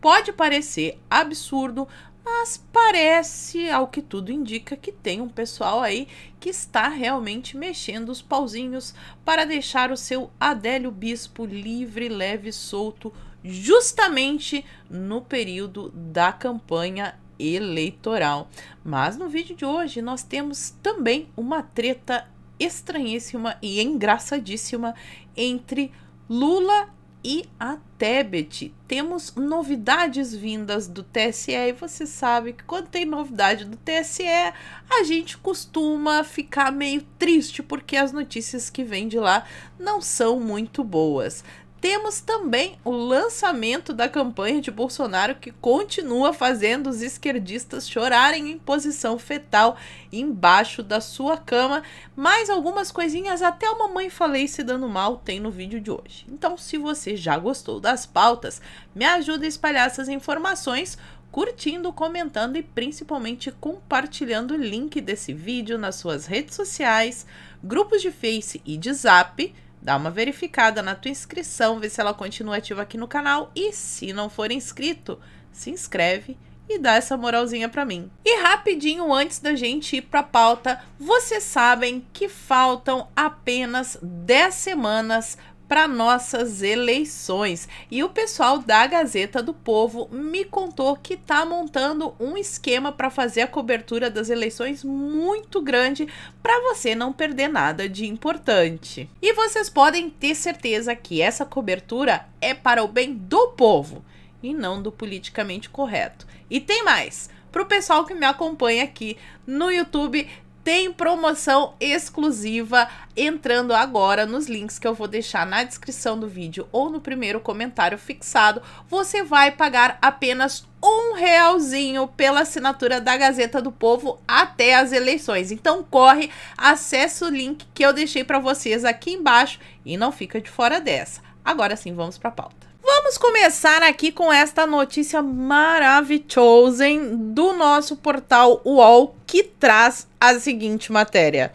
Pode parecer absurdo, mas parece, ao que tudo indica, que tem um pessoal aí que está realmente mexendo os pauzinhos para deixar o seu Adélio Bispo livre, leve, solto, justamente no período da campanha eleitoral. Mas no vídeo de hoje nós temos também uma treta estranhíssima e engraçadíssima entre Lula e a Tebet. Temos novidades vindas do TSE e você sabe que quando tem novidade do TSE, a gente costuma ficar meio triste porque as notícias que vêm de lá não são muito boas. Temos também o lançamento da campanha de Bolsonaro que continua fazendo os esquerdistas chorarem em posição fetal embaixo da sua cama. Mais algumas coisinhas, até a mamãe falei se dando mal, tem no vídeo de hoje. Então, se você já gostou das pautas, me ajuda a espalhar essas informações curtindo, comentando e principalmente compartilhando o link desse vídeo nas suas redes sociais, grupos de Face e de Zap Dá uma verificada na tua inscrição, vê se ela continua ativa aqui no canal e se não for inscrito, se inscreve e dá essa moralzinha para mim. E rapidinho antes da gente ir para pauta, vocês sabem que faltam apenas 10 semanas para nossas eleições. E o pessoal da Gazeta do Povo me contou que tá montando um esquema para fazer a cobertura das eleições muito grande para você não perder nada de importante. E vocês podem ter certeza que essa cobertura é para o bem do povo e não do politicamente correto. E tem mais! Para o pessoal que me acompanha aqui no YouTube, tem promoção exclusiva entrando agora nos links que eu vou deixar na descrição do vídeo ou no primeiro comentário fixado. Você vai pagar apenas um realzinho pela assinatura da Gazeta do Povo até as eleições. Então corre, acessa o link que eu deixei para vocês aqui embaixo e não fica de fora dessa. Agora sim, vamos para a pauta. Vamos começar aqui com esta notícia maravilhosa do nosso portal UOL que traz a seguinte matéria: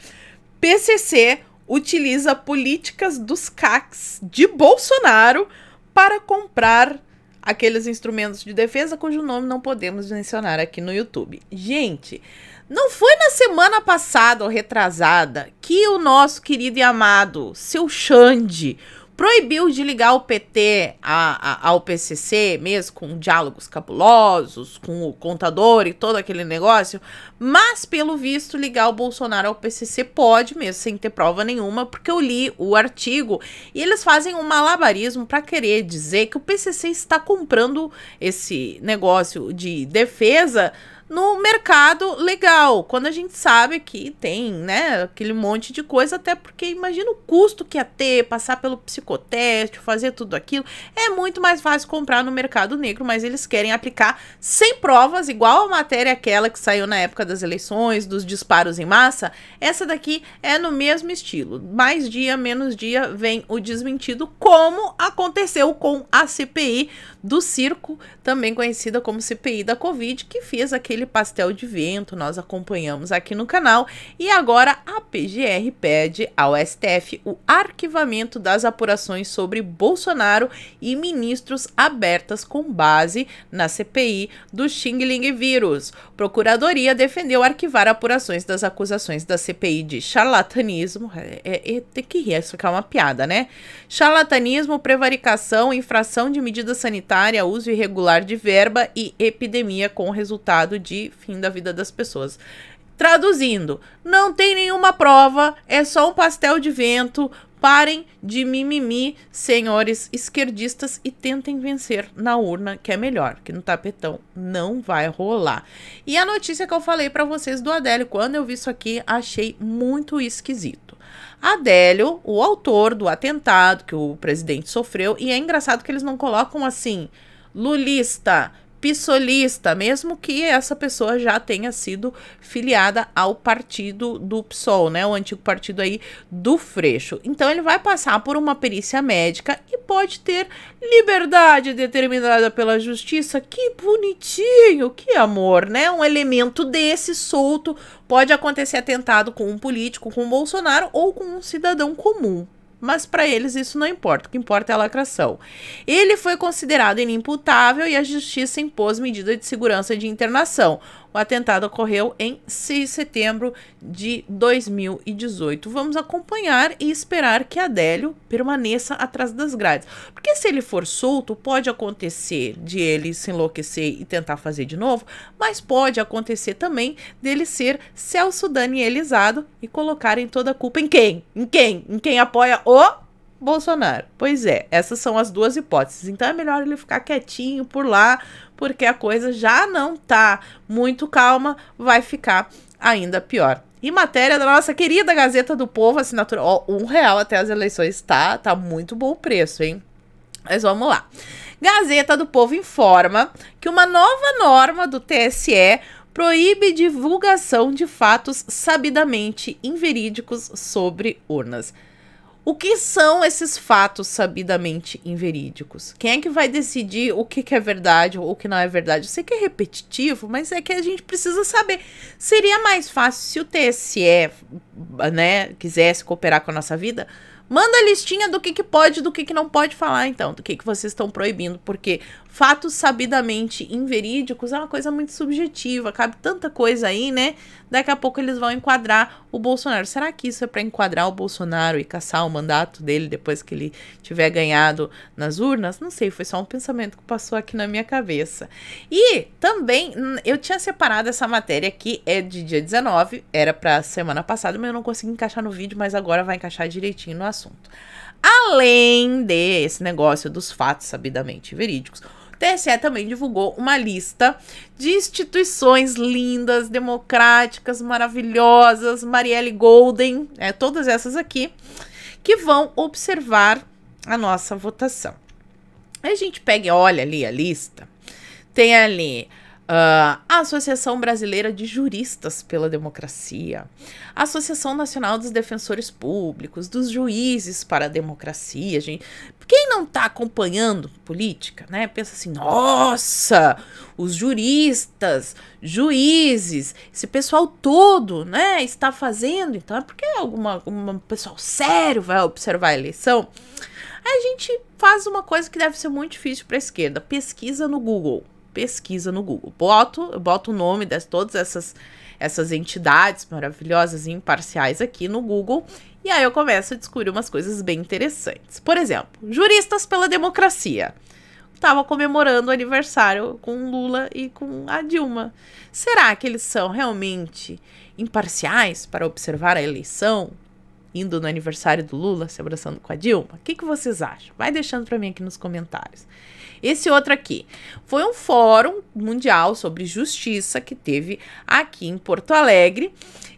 PCC utiliza políticas dos CACs de Bolsonaro para comprar aqueles instrumentos de defesa cujo nome não podemos mencionar aqui no YouTube. Gente, não foi na semana passada ou retrasada que o nosso querido e amado seu Xande proibiu de ligar o PT a, a, ao PCC, mesmo com diálogos cabulosos, com o contador e todo aquele negócio, mas pelo visto ligar o Bolsonaro ao PCC pode mesmo, sem ter prova nenhuma, porque eu li o artigo e eles fazem um malabarismo para querer dizer que o PCC está comprando esse negócio de defesa no mercado legal, quando a gente sabe que tem, né, aquele monte de coisa, até porque imagina o custo que ia ter, passar pelo psicoteste, fazer tudo aquilo, é muito mais fácil comprar no mercado negro, mas eles querem aplicar sem provas, igual a matéria aquela que saiu na época das eleições, dos disparos em massa, essa daqui é no mesmo estilo, mais dia, menos dia, vem o desmentido, como aconteceu com a CPI do circo, também conhecida como CPI da Covid, que fez aquele aquele pastel de vento, nós acompanhamos aqui no canal. E agora a PGR pede ao STF o arquivamento das apurações sobre Bolsonaro e ministros abertas com base na CPI do Xing Ling vírus. Procuradoria defendeu arquivar apurações das acusações da CPI de charlatanismo. É, é, é, tem que rir, isso é aqui é uma piada, né? Charlatanismo, prevaricação, infração de medida sanitária, uso irregular de verba e epidemia com resultado de fim da vida das pessoas. Traduzindo, não tem nenhuma prova, é só um pastel de vento. Parem de mimimi, senhores esquerdistas, e tentem vencer na urna, que é melhor, que no tapetão não vai rolar. E a notícia que eu falei para vocês do Adélio, quando eu vi isso aqui, achei muito esquisito. Adélio, o autor do atentado que o presidente sofreu, e é engraçado que eles não colocam assim, lulista, PSOLista, mesmo que essa pessoa já tenha sido filiada ao partido do PSOL, né? O antigo partido aí do Freixo. Então ele vai passar por uma perícia médica e pode ter liberdade determinada pela justiça. Que bonitinho, que amor, né? Um elemento desse solto pode acontecer atentado com um político, com um Bolsonaro ou com um cidadão comum mas para eles isso não importa, o que importa é a lacração. Ele foi considerado inimputável e a justiça impôs medida de segurança de internação, o atentado ocorreu em 6 de setembro de 2018. Vamos acompanhar e esperar que Adélio permaneça atrás das grades. Porque se ele for solto, pode acontecer de ele se enlouquecer e tentar fazer de novo, mas pode acontecer também dele ser Celso Danielizado e colocarem toda a culpa em quem? Em quem? Em quem apoia o Bolsonaro. Pois é, essas são as duas hipóteses. Então é melhor ele ficar quietinho por lá, porque a coisa já não tá muito calma, vai ficar ainda pior. E matéria da nossa querida Gazeta do Povo, assinatura, ó, um real até as eleições, tá, tá muito bom preço, hein? Mas vamos lá. Gazeta do Povo informa que uma nova norma do TSE proíbe divulgação de fatos sabidamente inverídicos sobre urnas. O que são esses fatos sabidamente inverídicos? Quem é que vai decidir o que, que é verdade ou o que não é verdade? Eu sei que é repetitivo, mas é que a gente precisa saber. Seria mais fácil se o TSE né, quisesse cooperar com a nossa vida, Manda a listinha do que, que pode do que, que não pode falar, então, do que, que vocês estão proibindo, porque fatos sabidamente inverídicos é uma coisa muito subjetiva, cabe tanta coisa aí, né? Daqui a pouco eles vão enquadrar o Bolsonaro. Será que isso é para enquadrar o Bolsonaro e caçar o mandato dele depois que ele tiver ganhado nas urnas? Não sei, foi só um pensamento que passou aqui na minha cabeça. E também eu tinha separado essa matéria aqui, é de dia 19, era para semana passada, mas eu não consegui encaixar no vídeo, mas agora vai encaixar direitinho no assunto. Além desse negócio dos fatos sabidamente verídicos, TSE também divulgou uma lista de instituições lindas, democráticas, maravilhosas, Marielle Golden, é, todas essas aqui, que vão observar a nossa votação. Aí a gente pega e olha ali a lista, tem ali Uh, a Associação Brasileira de Juristas pela Democracia, a Associação Nacional dos Defensores Públicos, dos Juízes para a Democracia. Gente, quem não está acompanhando política, né, pensa assim: nossa, os juristas, juízes, esse pessoal todo, né, está fazendo. Então é porque alguma, algum pessoal sério vai observar a eleição. Aí a gente faz uma coisa que deve ser muito difícil para a esquerda: pesquisa no Google pesquisa no Google. Boto, eu boto o nome de todas essas, essas entidades maravilhosas e imparciais aqui no Google e aí eu começo a descobrir umas coisas bem interessantes. Por exemplo, juristas pela democracia. Estava comemorando o aniversário com Lula e com a Dilma. Será que eles são realmente imparciais para observar a eleição? indo no aniversário do Lula, se abraçando com a Dilma? O que, que vocês acham? Vai deixando para mim aqui nos comentários. Esse outro aqui foi um fórum mundial sobre justiça que teve aqui em Porto Alegre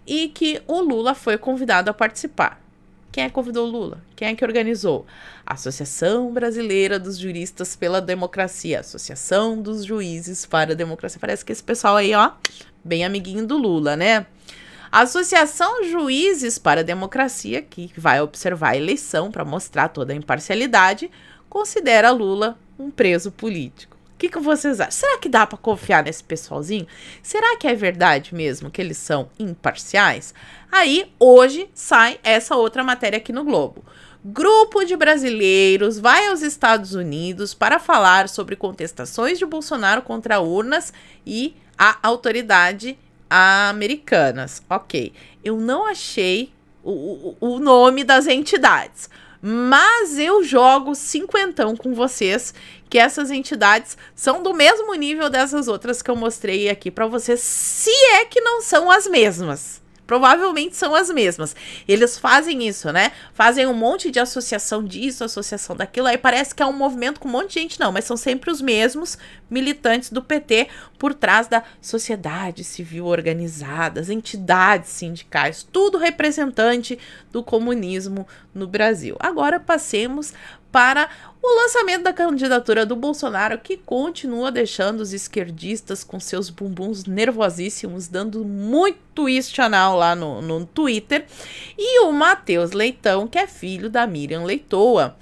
e que o Lula foi convidado a participar. Quem é que convidou o Lula? Quem é que organizou? A Associação Brasileira dos Juristas pela Democracia, Associação dos Juízes para a Democracia. Parece que esse pessoal aí, ó, bem amiguinho do Lula, né? Associação Juízes para a Democracia, que vai observar a eleição para mostrar toda a imparcialidade, considera Lula um preso político. O que, que vocês acham? Será que dá para confiar nesse pessoalzinho? Será que é verdade mesmo que eles são imparciais? Aí, hoje, sai essa outra matéria aqui no Globo. Grupo de brasileiros vai aos Estados Unidos para falar sobre contestações de Bolsonaro contra urnas e a autoridade americanas. Ok, eu não achei o, o, o nome das entidades mas eu jogo cinquentão com vocês, que essas entidades são do mesmo nível dessas outras que eu mostrei aqui para vocês, se é que não são as mesmas provavelmente são as mesmas. Eles fazem isso, né? Fazem um monte de associação disso, associação daquilo, aí parece que é um movimento com um monte de gente, não, mas são sempre os mesmos militantes do PT por trás da sociedade civil organizada, as entidades sindicais, tudo representante do comunismo no Brasil. Agora passemos para o lançamento da candidatura do Bolsonaro, que continua deixando os esquerdistas com seus bumbuns nervosíssimos, dando muito twist anal lá no, no Twitter, e o Matheus Leitão, que é filho da Miriam Leitoa.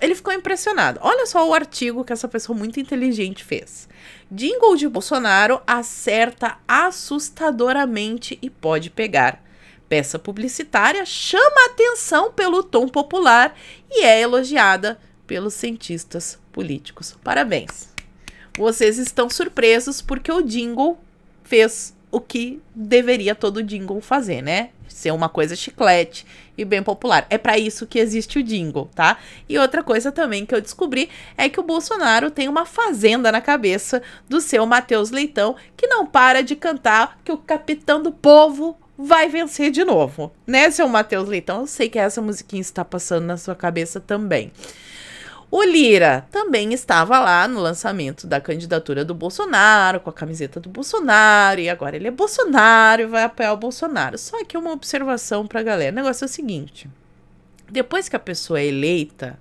Ele ficou impressionado. Olha só o artigo que essa pessoa muito inteligente fez. Jingle de Bolsonaro acerta assustadoramente e pode pegar peça publicitária chama atenção pelo tom popular e é elogiada pelos cientistas políticos. Parabéns! Vocês estão surpresos porque o jingle fez o que deveria todo jingle fazer, né? Ser uma coisa chiclete e bem popular. É para isso que existe o jingle, tá? E outra coisa também que eu descobri é que o Bolsonaro tem uma fazenda na cabeça do seu Matheus Leitão, que não para de cantar que o capitão do povo vai vencer de novo, né, seu Matheus Leitão? Eu sei que essa musiquinha está passando na sua cabeça também. O Lira também estava lá no lançamento da candidatura do Bolsonaro, com a camiseta do Bolsonaro, e agora ele é Bolsonaro e vai apoiar o Bolsonaro. Só que uma observação para a galera: o negócio é o seguinte: depois que a pessoa é eleita,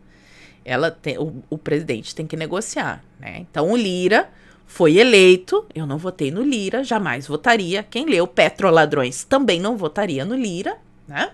ela tem, o, o presidente tem que negociar, né? Então o Lira foi eleito, eu não votei no Lira, jamais votaria. Quem leu Petro Ladrões também não votaria no Lira, né?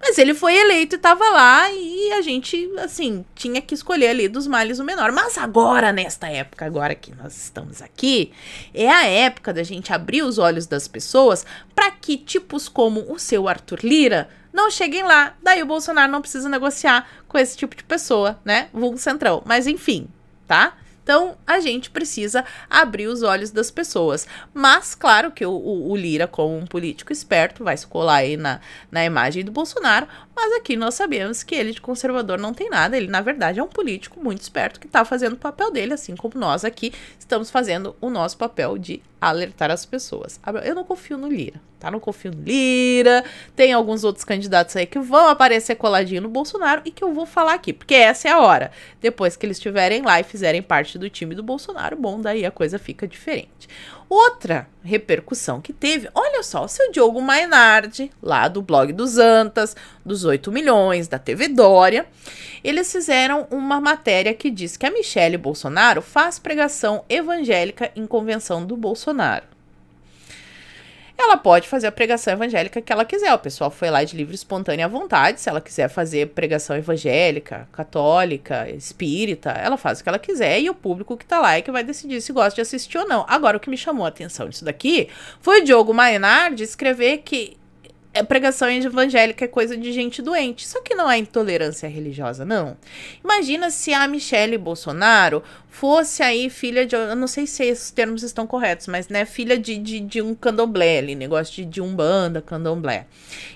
Mas ele foi eleito e tava lá e a gente, assim, tinha que escolher ali dos males o menor. Mas agora, nesta época, agora que nós estamos aqui, é a época da gente abrir os olhos das pessoas para que tipos como o seu Arthur Lira não cheguem lá. Daí o Bolsonaro não precisa negociar com esse tipo de pessoa, né? Vulgo Centrão. Mas enfim, tá? Então a gente precisa abrir os olhos das pessoas. Mas, claro que o, o, o Lira, como um político esperto, vai se colar aí na, na imagem do Bolsonaro, mas aqui nós sabemos que ele de conservador não tem nada. Ele, na verdade, é um político muito esperto que está fazendo o papel dele, assim como nós aqui estamos fazendo o nosso papel de alertar as pessoas. Eu não confio no Lira, tá? Não confio no Lira. Tem alguns outros candidatos aí que vão aparecer coladinho no Bolsonaro e que eu vou falar aqui, porque essa é a hora. Depois que eles estiverem lá e fizerem parte do time do Bolsonaro, bom, daí a coisa fica diferente. Outra repercussão que teve, olha só, o seu Diogo Mainardi, lá do blog dos Antas, dos 8 milhões, da TV Dória, eles fizeram uma matéria que diz que a Michelle Bolsonaro faz pregação evangélica em convenção do Bolsonaro ela pode fazer a pregação evangélica que ela quiser. O pessoal foi lá de livre espontânea à vontade. Se ela quiser fazer pregação evangélica, católica, espírita, ela faz o que ela quiser e o público que tá lá é que vai decidir se gosta de assistir ou não. Agora, o que me chamou a atenção disso daqui foi o Diogo Mainardi escrever que é pregação evangélica é coisa de gente doente. Só que não é intolerância religiosa, não. Imagina se a Michelle Bolsonaro fosse aí filha de. Eu não sei se esses termos estão corretos, mas né, filha de, de, de um candomblé ali, negócio de, de umbanda, candomblé.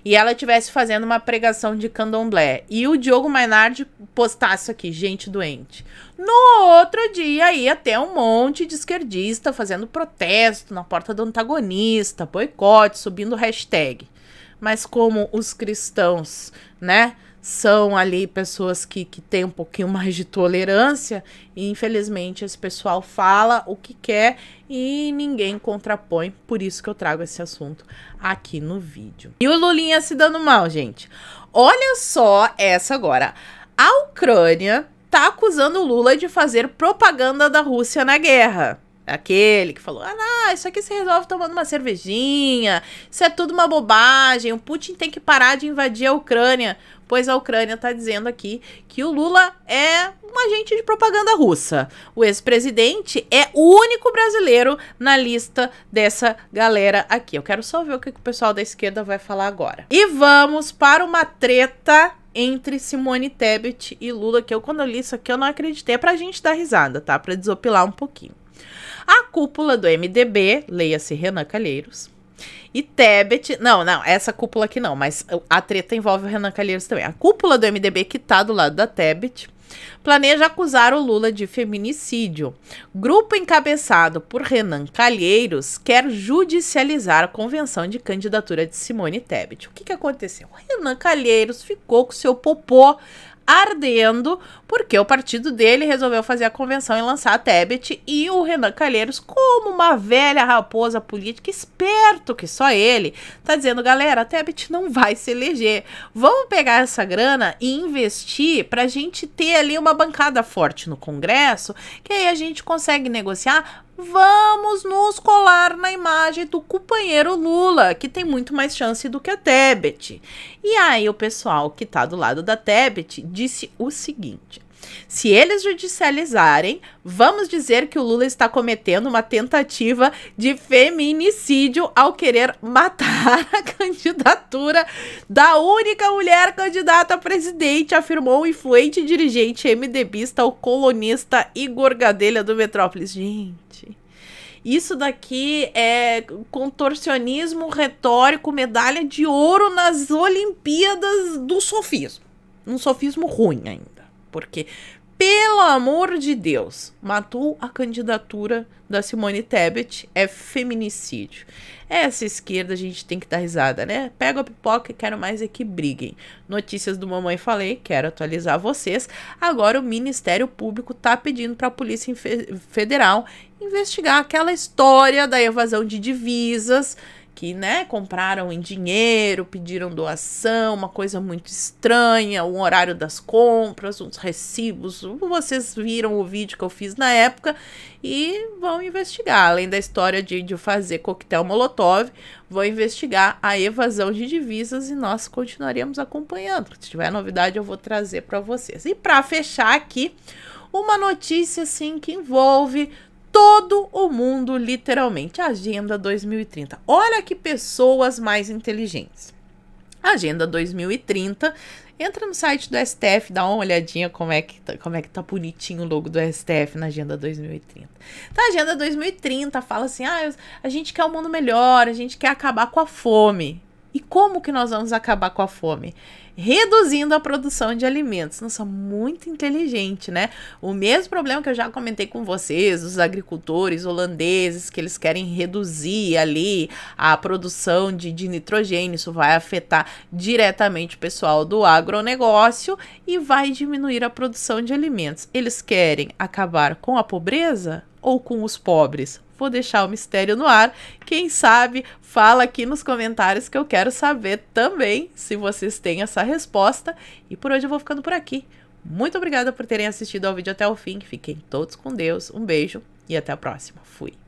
E ela estivesse fazendo uma pregação de candomblé. E o Diogo Mainardi postasse aqui, gente doente. No outro dia ia ter um monte de esquerdista fazendo protesto na porta do antagonista, boicote, subindo hashtag mas como os cristãos, né? São ali pessoas que, que têm um pouquinho mais de tolerância, e infelizmente esse pessoal fala o que quer e ninguém contrapõe, por isso que eu trago esse assunto aqui no vídeo. E o Lulinha se dando mal, gente. Olha só essa agora. A Ucrânia tá acusando o Lula de fazer propaganda da Rússia na guerra. Aquele que falou: ah, não, isso aqui se resolve tomando uma cervejinha, isso é tudo uma bobagem, o Putin tem que parar de invadir a Ucrânia, pois a Ucrânia está dizendo aqui que o Lula é um agente de propaganda russa. O ex-presidente é o único brasileiro na lista dessa galera aqui. Eu quero só ver o que, que o pessoal da esquerda vai falar agora. E vamos para uma treta entre Simone Tebet e Lula, que eu, quando eu li isso aqui, eu não acreditei. É pra gente dar risada, tá? Pra desopilar um pouquinho. A cúpula do MDB, leia-se Renan Calheiros. E Tebet, não, não, essa cúpula aqui não, mas a treta envolve o Renan Calheiros também. A cúpula do MDB que tá do lado da Tebet planeja acusar o Lula de feminicídio. Grupo encabeçado por Renan Calheiros quer judicializar a convenção de candidatura de Simone Tebet. O que, que aconteceu? O Renan Calheiros ficou com seu popô ardendo, porque o partido dele resolveu fazer a convenção e lançar a Tebet e o Renan Calheiros, como uma velha raposa política, esperto que só ele, tá dizendo, galera, a Tebet não vai se eleger. Vamos pegar essa grana e investir pra gente ter ali uma bancada forte no Congresso, que aí a gente consegue negociar vamos nos colar na imagem do companheiro Lula, que tem muito mais chance do que a Tebet. E aí o pessoal que tá do lado da Tebet disse o seguinte: se eles judicializarem, vamos dizer que o Lula está cometendo uma tentativa de feminicídio ao querer matar a candidatura da única mulher candidata a presidente, afirmou o influente dirigente MDBista, o colonista Igor Gadelha do Metrópolis. Gente. Isso daqui é contorcionismo retórico, medalha de ouro nas Olimpíadas do sofismo. Um sofismo ruim ainda porque, pelo amor de Deus, matou a candidatura da Simone Tebet, é feminicídio. Essa esquerda a gente tem que dar risada, né? Pego a pipoca e quero mais é que briguem. Notícias do Mamãe Falei, quero atualizar vocês. Agora o Ministério Público tá pedindo para a Polícia Federal investigar aquela história da evasão de divisas que, né, compraram em dinheiro, pediram doação, uma coisa muito estranha, o horário das compras, uns recibos. Vocês viram o vídeo que eu fiz na época e vão investigar. Além da história de, de fazer coquetel Molotov, vão investigar a evasão de divisas e nós continuaremos acompanhando. Se tiver novidade, eu vou trazer para vocês. E para fechar aqui, uma notícia assim que envolve todo o mundo, literalmente. Agenda 2030. Olha que pessoas mais inteligentes. Agenda 2030. Entra no site do STF, dá uma olhadinha como é que tá, como é que tá bonitinho o logo do STF na Agenda 2030. Tá, então, Agenda 2030 fala assim: ah, a gente quer um mundo melhor, a gente quer acabar com a fome. E como que nós vamos acabar com a fome? reduzindo a produção de alimentos. Nossa, muito inteligente, né? O mesmo problema que eu já comentei com vocês, os agricultores holandeses, que eles querem reduzir ali a produção de, de nitrogênio, isso vai afetar diretamente o pessoal do agronegócio e vai diminuir a produção de alimentos. Eles querem acabar com a pobreza? ou com os pobres? Vou deixar o mistério no ar. Quem sabe, fala aqui nos comentários que eu quero saber também se vocês têm essa resposta. E por hoje eu vou ficando por aqui. Muito obrigada por terem assistido ao vídeo até o fim. Fiquem todos com Deus. Um beijo e até a próxima. Fui.